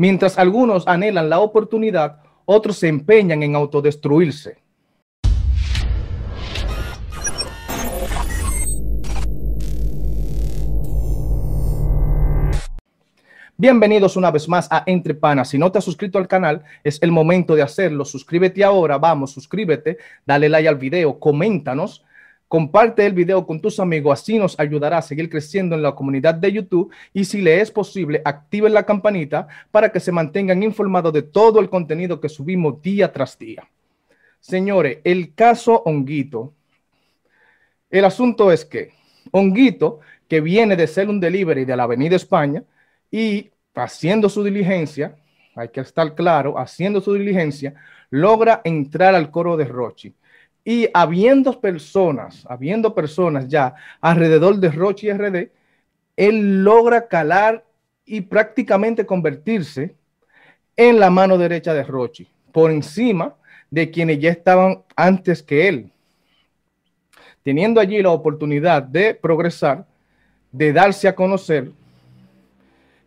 Mientras algunos anhelan la oportunidad, otros se empeñan en autodestruirse. Bienvenidos una vez más a Entre Panas. Si no te has suscrito al canal, es el momento de hacerlo. Suscríbete ahora, vamos, suscríbete, dale like al video, coméntanos Comparte el video con tus amigos, así nos ayudará a seguir creciendo en la comunidad de YouTube y si le es posible, activen la campanita para que se mantengan informados de todo el contenido que subimos día tras día. Señores, el caso Honguito. El asunto es que Honguito, que viene de ser un delivery de la Avenida España y haciendo su diligencia, hay que estar claro, haciendo su diligencia, logra entrar al coro de Rochi y habiendo personas, habiendo personas ya alrededor de Roche RD, él logra calar y prácticamente convertirse en la mano derecha de Roche, por encima de quienes ya estaban antes que él, teniendo allí la oportunidad de progresar, de darse a conocer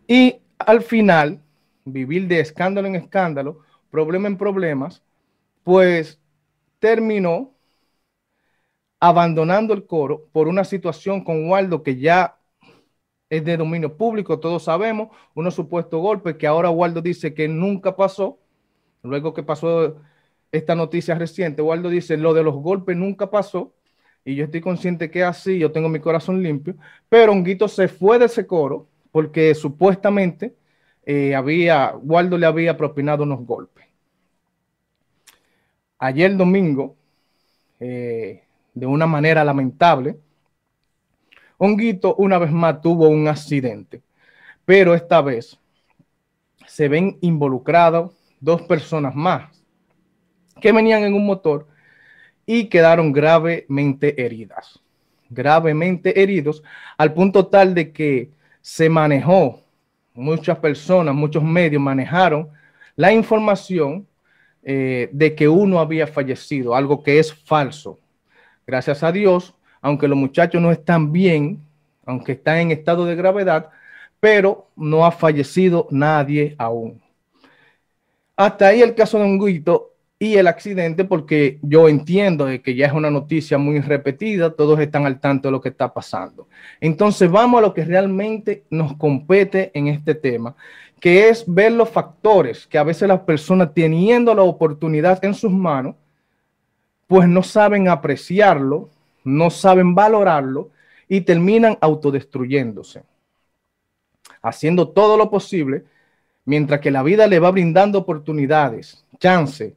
y al final vivir de escándalo en escándalo, problema en problemas, pues terminó abandonando el coro por una situación con Waldo que ya es de dominio público, todos sabemos, unos supuestos golpes que ahora Waldo dice que nunca pasó, luego que pasó esta noticia reciente, Waldo dice lo de los golpes nunca pasó, y yo estoy consciente que así, yo tengo mi corazón limpio, pero Honguito se fue de ese coro porque supuestamente eh, había, Waldo le había propinado unos golpes. Ayer domingo, eh, de una manera lamentable, Honguito una vez más tuvo un accidente, pero esta vez se ven involucrados dos personas más que venían en un motor y quedaron gravemente heridas, gravemente heridos, al punto tal de que se manejó, muchas personas, muchos medios manejaron la información eh, de que uno había fallecido, algo que es falso. Gracias a Dios, aunque los muchachos no están bien, aunque están en estado de gravedad, pero no ha fallecido nadie aún. Hasta ahí el caso de guito y el accidente, porque yo entiendo que ya es una noticia muy repetida, todos están al tanto de lo que está pasando. Entonces vamos a lo que realmente nos compete en este tema, que es ver los factores que a veces las personas teniendo la oportunidad en sus manos pues no saben apreciarlo, no saben valorarlo y terminan autodestruyéndose, haciendo todo lo posible, mientras que la vida le va brindando oportunidades, chance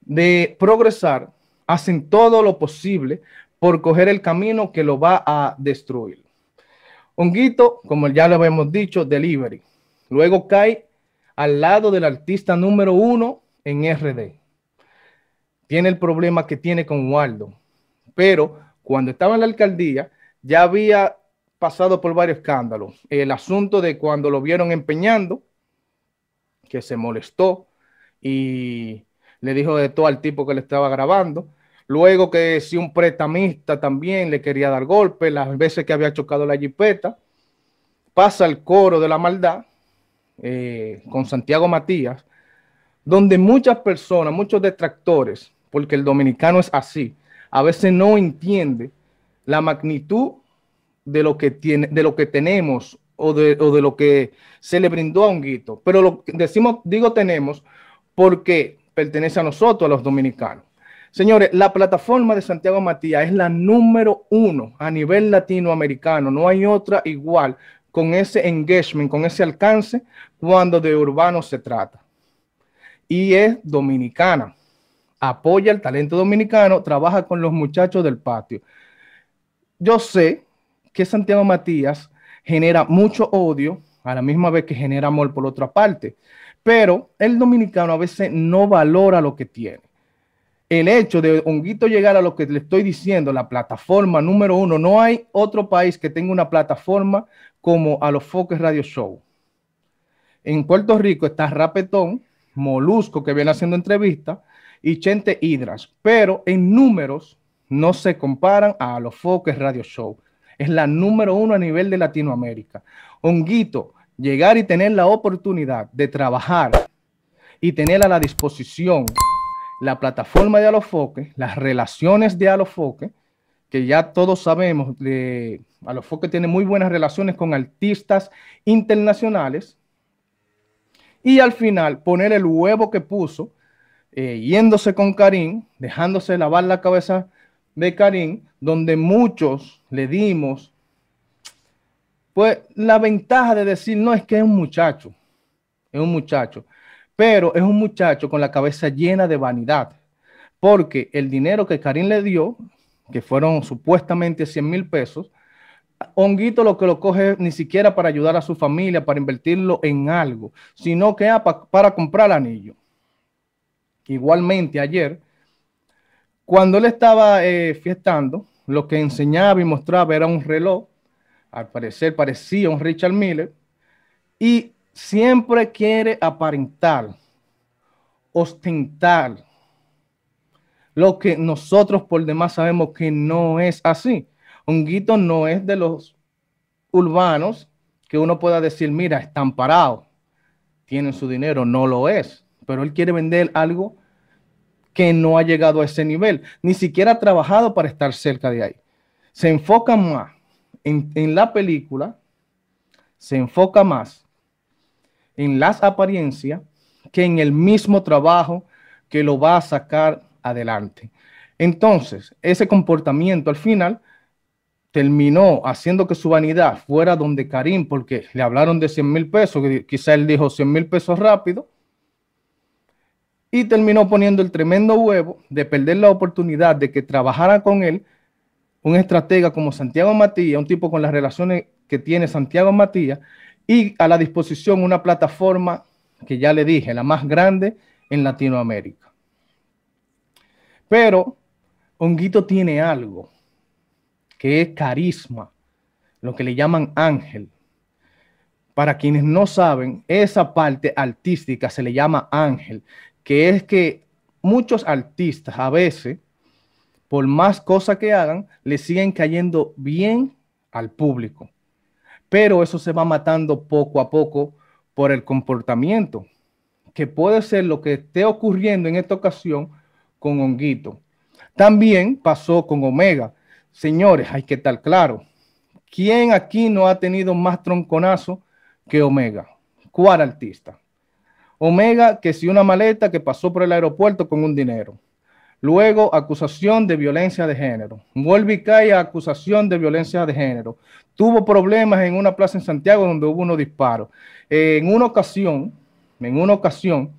de progresar, hacen todo lo posible por coger el camino que lo va a destruir. Honguito, como ya lo hemos dicho, delivery. Luego cae al lado del artista número uno en RD tiene el problema que tiene con Waldo, pero cuando estaba en la alcaldía ya había pasado por varios escándalos. El asunto de cuando lo vieron empeñando, que se molestó y le dijo de todo al tipo que le estaba grabando. Luego que si un pretamista también le quería dar golpe, las veces que había chocado la jipeta, pasa el coro de la maldad eh, con Santiago Matías, donde muchas personas, muchos detractores porque el dominicano es así. A veces no entiende la magnitud de lo que, tiene, de lo que tenemos o de, lo que se le brindó a un guito, Pero lo que decimos, digo tenemos porque pertenece a nosotros, a los dominicanos. Señores, la plataforma de Santiago Matías es la número uno a nivel latinoamericano. No hay otra igual con ese engagement, con ese alcance, cuando de urbano se trata. Y es dominicana apoya el talento dominicano, trabaja con los muchachos del patio. Yo sé que Santiago Matías genera mucho odio a la misma vez que genera amor por otra parte, pero el dominicano a veces no valora lo que tiene. El hecho de Honguito llegar a lo que le estoy diciendo, la plataforma número uno, no hay otro país que tenga una plataforma como a los Focus Radio Show. En Puerto Rico está Rapetón, Molusco, que viene haciendo entrevistas, y Chente Hidras, pero en números no se comparan a los Radio Show. Es la número uno a nivel de Latinoamérica. Honguito, llegar y tener la oportunidad de trabajar y tener a la disposición la plataforma de Alofoque, las relaciones de Alofoque, que ya todos sabemos, de, Alofoque tiene muy buenas relaciones con artistas internacionales, y al final poner el huevo que puso eh, yéndose con Karim, dejándose lavar la cabeza de Karim, donde muchos le dimos, pues la ventaja de decir, no es que es un muchacho, es un muchacho, pero es un muchacho con la cabeza llena de vanidad, porque el dinero que Karim le dio, que fueron supuestamente 100 mil pesos, Honguito lo que lo coge ni siquiera para ayudar a su familia, para invertirlo en algo, sino que para, para comprar anillo igualmente ayer, cuando él estaba eh, fiestando, lo que enseñaba y mostraba era un reloj, al parecer parecía un Richard Miller, y siempre quiere aparentar, ostentar, lo que nosotros por demás sabemos que no es así. Un guito no es de los urbanos que uno pueda decir, mira, están parados, tienen su dinero, no lo es pero él quiere vender algo que no ha llegado a ese nivel, ni siquiera ha trabajado para estar cerca de ahí. Se enfoca más en, en la película, se enfoca más en las apariencias que en el mismo trabajo que lo va a sacar adelante. Entonces, ese comportamiento al final terminó haciendo que su vanidad fuera donde Karim, porque le hablaron de 100 mil pesos, quizá él dijo 100 mil pesos rápido, y terminó poniendo el tremendo huevo de perder la oportunidad de que trabajara con él un estratega como Santiago Matías, un tipo con las relaciones que tiene Santiago Matías, y a la disposición una plataforma que ya le dije, la más grande en Latinoamérica. Pero Honguito tiene algo, que es carisma, lo que le llaman ángel. Para quienes no saben, esa parte artística se le llama ángel que es que muchos artistas a veces, por más cosas que hagan, le siguen cayendo bien al público. Pero eso se va matando poco a poco por el comportamiento, que puede ser lo que esté ocurriendo en esta ocasión con Honguito. También pasó con Omega. Señores, hay que estar claro. ¿Quién aquí no ha tenido más tronconazo que Omega? ¿Cuál artista? Omega, que si una maleta que pasó por el aeropuerto con un dinero. Luego, acusación de violencia de género. y cae acusación de violencia de género. Tuvo problemas en una plaza en Santiago donde hubo unos disparos. en una ocasión, en una ocasión,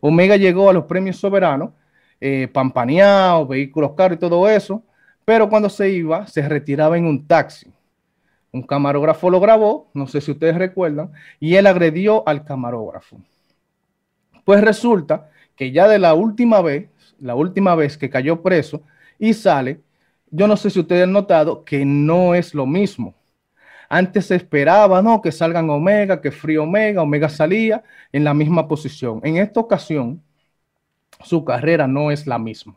Omega llegó a los premios soberanos, eh, pampaneado, vehículos caros y todo eso, pero cuando se iba, se retiraba en un taxi. Un camarógrafo lo grabó, no sé si ustedes recuerdan, y él agredió al camarógrafo. Pues resulta que ya de la última vez, la última vez que cayó preso y sale, yo no sé si ustedes han notado que no es lo mismo. Antes se esperaba, ¿no? Que salgan Omega, que frío Omega, Omega salía en la misma posición. En esta ocasión, su carrera no es la misma.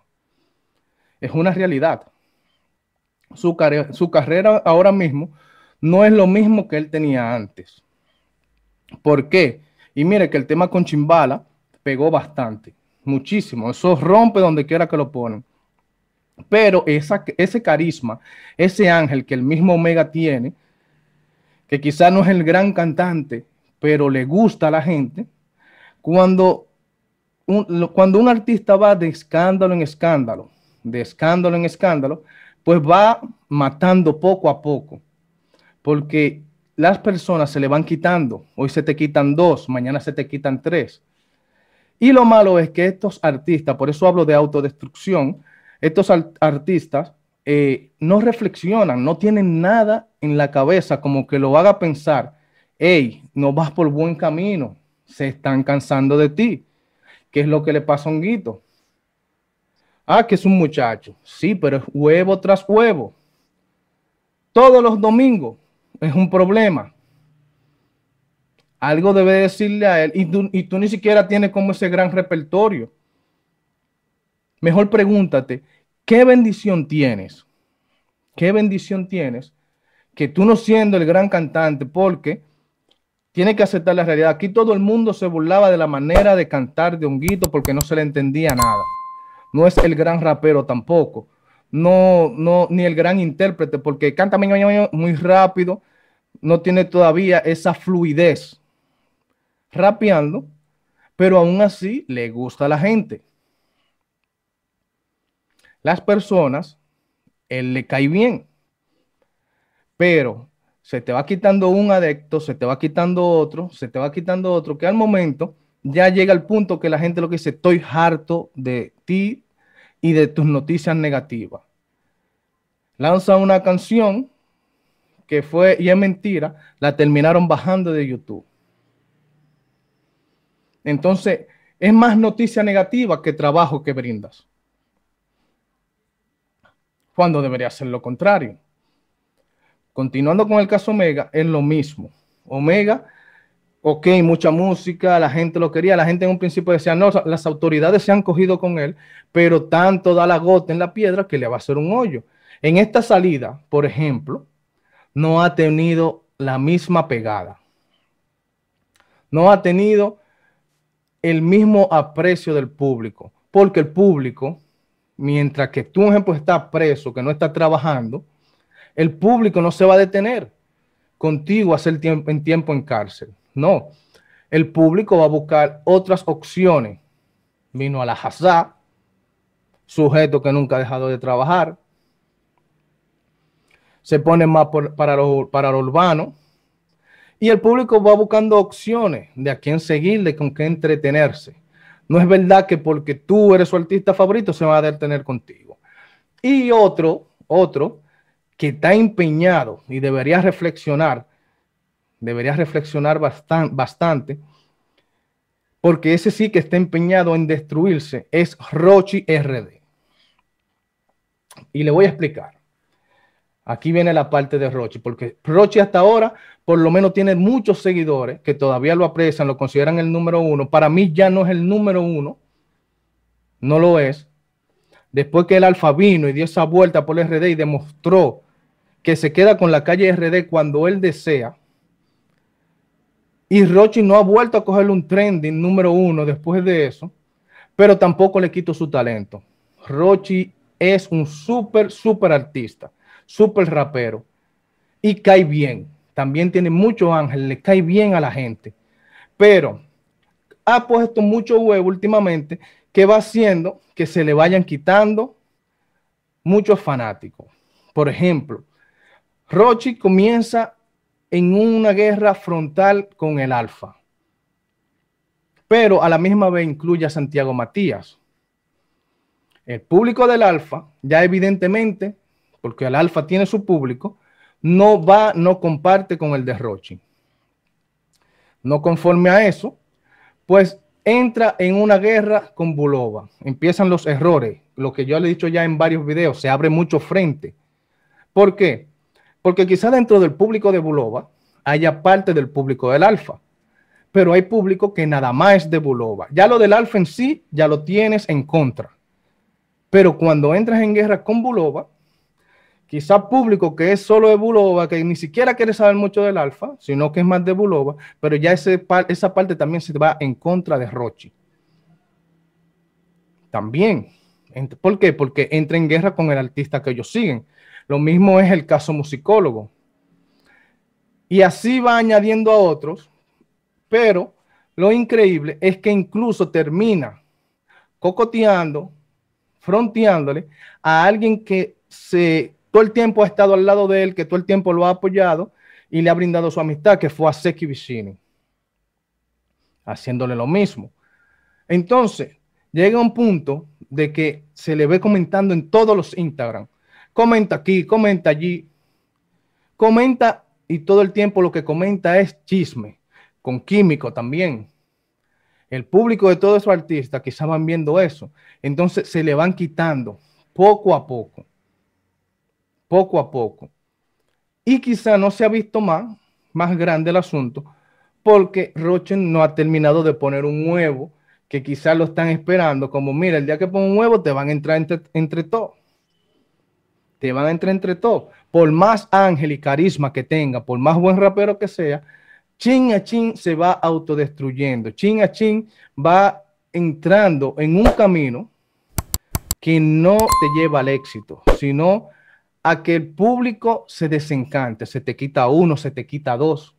Es una realidad. Su, su carrera ahora mismo no es lo mismo que él tenía antes. ¿Por qué? Y mire que el tema con Chimbala pegó bastante, muchísimo. Eso rompe donde quiera que lo ponen. Pero esa, ese carisma, ese ángel que el mismo Omega tiene, que quizás no es el gran cantante, pero le gusta a la gente, cuando cuando un artista va de escándalo en escándalo, de escándalo en escándalo, pues va matando poco a poco, porque las personas se le van quitando, hoy se te quitan dos, mañana se te quitan tres, y lo malo es que estos artistas, por eso hablo de autodestrucción, estos artistas eh, no reflexionan, no tienen nada en la cabeza como que lo haga pensar, hey, no vas por buen camino, se están cansando de ti. ¿Qué es lo que le pasa a Honguito? Ah, que es un muchacho. Sí, pero es huevo tras huevo. Todos los domingos es un problema algo debe decirle a él y tú, ni siquiera tienes como ese gran repertorio. Mejor pregúntate, ¿qué bendición tienes? ¿Qué bendición tienes? Que tú no siendo el gran cantante, porque tiene que aceptar la realidad. Aquí todo el mundo se burlaba de la manera de cantar de Honguito porque no se le entendía nada. No es el gran rapero tampoco. No, no, ni el gran intérprete porque canta muy rápido. No tiene todavía esa fluidez rapeando, pero aún así le gusta a la gente. Las personas, él le cae bien, pero se te va quitando un adepto, se te va quitando otro, se te va quitando otro, que al momento ya llega el punto que la gente lo que dice, estoy harto de ti y de tus noticias negativas. Lanza una canción que fue, y es mentira, la terminaron bajando de YouTube. Entonces, es más noticia negativa que trabajo que brindas. Cuando debería ser lo contrario. Continuando con el caso Omega, es lo mismo. Omega, ok, mucha música, la gente lo quería, la gente en un principio decía, no, las autoridades se han cogido con él, pero tanto da la gota en la piedra que le va a hacer un hoyo. En esta salida, por ejemplo, no ha tenido la misma pegada. No ha tenido el mismo aprecio del público, porque el público, mientras que tú, por ejemplo, estás preso, que no estás trabajando, el público no se va a detener contigo a hacer tiempo, en tiempo en cárcel. No, el público va a buscar otras opciones. Vino a la Hazá, sujeto que nunca ha dejado de trabajar. Se pone más para, para lo urbano, y el público va buscando opciones de a quién seguirle, con qué entretenerse. No es verdad que porque tú eres su artista favorito se va a detener contigo. Y otro, otro que está empeñado y debería reflexionar, debería reflexionar bastante, porque ese sí que está empeñado en destruirse, es Rochi RD. Y le voy a explicar. Aquí viene la parte de Rochi, porque Rochi hasta ahora por lo menos tiene muchos seguidores que todavía lo aprecian, lo consideran el número uno. Para mí ya no es el número uno, no lo es. Después que el Alfa vino y dio esa vuelta por el RD y demostró que se queda con la calle RD cuando él desea. Y Rochi no ha vuelto a coger un trending número uno después de eso, pero tampoco le quito su talento. Rochi es un súper, súper artista. Super rapero y cae bien. También tiene muchos ángeles, le cae bien a la gente. Pero ha puesto mucho huevo últimamente que va haciendo que se le vayan quitando muchos fanáticos. Por ejemplo, Rochi comienza en una guerra frontal con el Alfa, pero a la misma vez incluye a Santiago Matías. El público del Alfa ya evidentemente porque el alfa tiene su público, no va, no comparte con el derroche. No conforme a eso, pues entra en una guerra con Bulova. Empiezan los errores, lo que yo le he dicho ya en varios videos, se abre mucho frente. ¿Por qué? Porque quizá dentro del público de Bulova haya parte del público del alfa, pero hay público que nada más es de Bulova. Ya lo del alfa en sí, ya lo tienes en contra. Pero cuando entras en guerra con Bulova, quizá público que es solo de Bulova, que ni siquiera quiere saber mucho del Alfa, sino que es más de Bulova, pero ya ese, esa parte también se va en contra de Rochi. También. ¿Por qué? Porque entra en guerra con el artista que ellos siguen. Lo mismo es el caso musicólogo. Y así va añadiendo a otros, pero lo increíble es que incluso termina cocoteando, fronteándole a alguien que se todo el tiempo ha estado al lado de él, que todo el tiempo lo ha apoyado y le ha brindado su amistad, que fue a Seki Vicini, haciéndole lo mismo. Entonces, llega un punto de que se le ve comentando en todos los Instagram. Comenta aquí, comenta allí, comenta y todo el tiempo lo que comenta es chisme, con químico también. El público de todos esos artistas quizá van viendo eso. Entonces se le van quitando poco a poco poco a poco. Y quizá no se ha visto más, más grande el asunto, porque Rochen no ha terminado de poner un huevo, que quizá lo están esperando, como mira, el día que ponga un huevo te van a entrar entre, entre todos. Te van a entrar entre todos. Por más ángel y carisma que tenga, por más buen rapero que sea, chin a chin se va autodestruyendo, chin a chin va entrando en un camino que no te lleva al éxito, sino a que el público se desencante, se te quita uno, se te quita dos.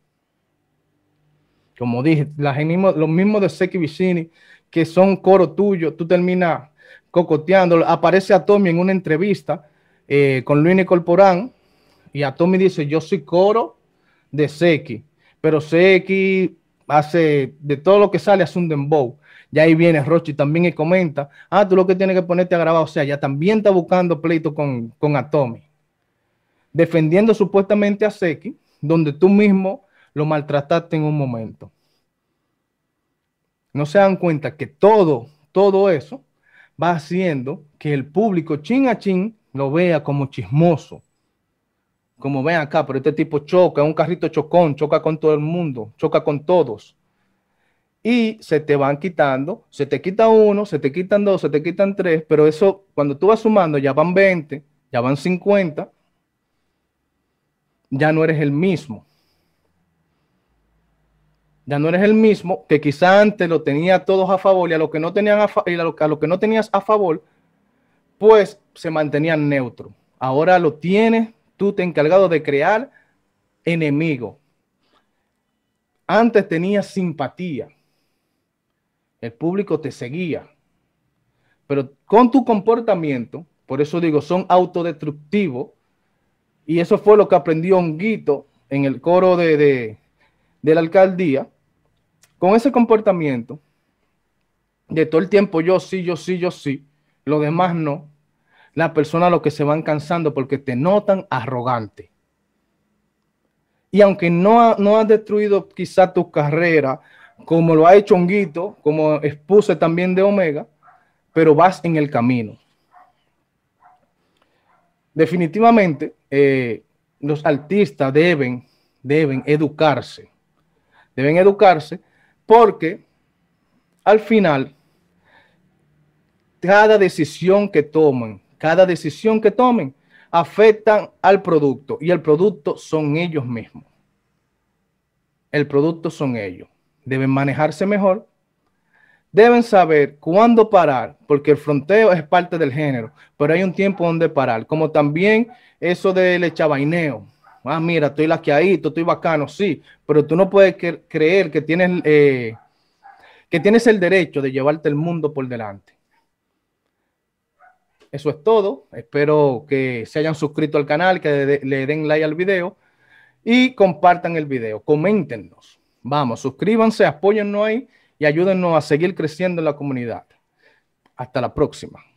Como dije, los mismos de Seki Vicini, que son coro tuyo, tú terminas cocoteando, Aparece a Tommy en una entrevista eh, con con Luini Corporán y a Tommy dice, yo soy coro de Seki, pero Seki hace, de todo lo que sale, hace un dembow. Y ahí viene Rochi también y comenta, ah, tú lo que tienes que ponerte a grabar, o sea, ya también está buscando pleito con, con Atomi defendiendo supuestamente a Seki, donde tú mismo lo maltrataste en un momento. No se dan cuenta que todo, todo eso va haciendo que el público chin a chin lo vea como chismoso. Como ven acá, pero este tipo choca, un carrito chocón, choca con todo el mundo, choca con todos. Y se te van quitando, se te quita uno, se te quitan dos, se te quitan tres, pero eso cuando tú vas sumando ya van 20, ya van 50, ya no eres el mismo. Ya no eres el mismo que quizá antes lo tenía todos a favor y a los que no tenían a, y a, que no tenías a favor, pues se mantenían neutro. Ahora lo tienes tú te encargado de crear enemigo. Antes tenías simpatía. El público te seguía. Pero con tu comportamiento, por eso digo, son autodestructivos y eso fue lo que aprendió Honguito en el coro de, la alcaldía. Con ese comportamiento, de todo el tiempo yo sí, yo sí, yo sí, lo demás no, las personas lo que se van cansando porque te notan arrogante. Y aunque no, no has destruido quizá tu carrera, como lo ha hecho Honguito, como expuse también de Omega, pero vas en el camino definitivamente eh, los artistas deben, deben educarse, deben educarse porque al final cada decisión que tomen, cada decisión que tomen afectan al producto y el producto son ellos mismos. El producto son ellos. Deben manejarse mejor Deben saber cuándo parar, porque el fronteo es parte del género, pero hay un tiempo donde parar, como también eso del echabaineo. Ah, mira, estoy laqueadito, estoy bacano, sí, pero tú no puedes creer que tienes, eh, que tienes el derecho de llevarte el mundo por delante. Eso es todo. Espero que se hayan suscrito al canal, que le den like al video y compartan el video, coméntenos. Vamos, suscríbanse, apóyennos ahí y ayúdennos a seguir creciendo en la comunidad. Hasta la próxima.